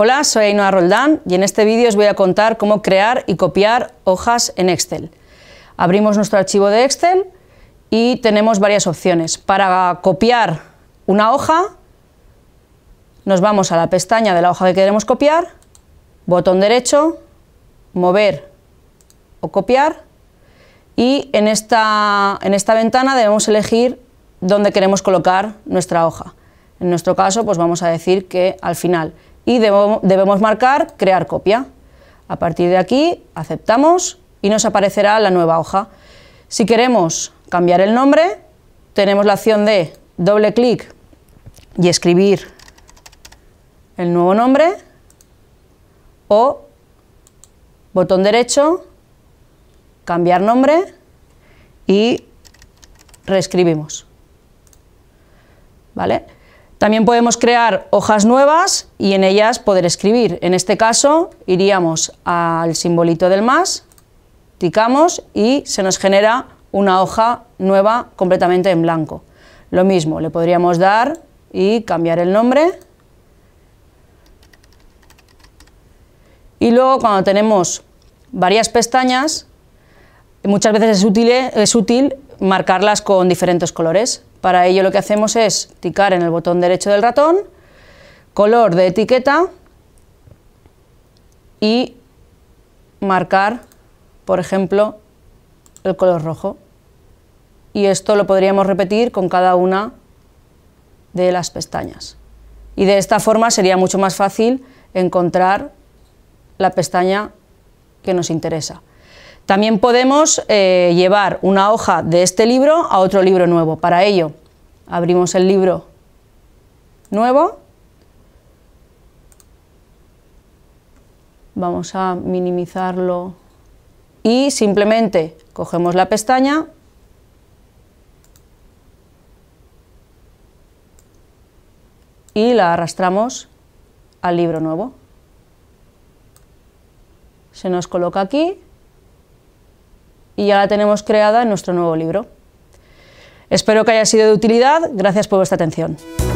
Hola, soy Ainhoa Roldán y en este vídeo os voy a contar cómo crear y copiar hojas en Excel. Abrimos nuestro archivo de Excel y tenemos varias opciones. Para copiar una hoja, nos vamos a la pestaña de la hoja que queremos copiar, botón derecho, mover o copiar y en esta, en esta ventana debemos elegir dónde queremos colocar nuestra hoja. En nuestro caso, pues vamos a decir que al final y debemos, marcar crear copia. A partir de aquí aceptamos y nos aparecerá la nueva hoja. Si queremos cambiar el nombre, tenemos la opción de doble clic y escribir el nuevo nombre o botón derecho, cambiar nombre y reescribimos. ¿Vale? También podemos crear hojas nuevas y en ellas poder escribir. En este caso iríamos al simbolito del más, ticamos y se nos genera una hoja nueva completamente en blanco. Lo mismo, le podríamos dar y cambiar el nombre. Y luego cuando tenemos varias pestañas, muchas veces es útil, es útil marcarlas con diferentes colores. Para ello lo que hacemos es ticar en el botón derecho del ratón, color de etiqueta y marcar, por ejemplo, el color rojo. Y esto lo podríamos repetir con cada una de las pestañas. Y de esta forma sería mucho más fácil encontrar la pestaña que nos interesa. También podemos eh, llevar una hoja de este libro a otro libro nuevo. Para ello, abrimos el libro nuevo. Vamos a minimizarlo y simplemente cogemos la pestaña y la arrastramos al libro nuevo. Se nos coloca aquí y ya la tenemos creada en nuestro nuevo libro. Espero que haya sido de utilidad. Gracias por vuestra atención.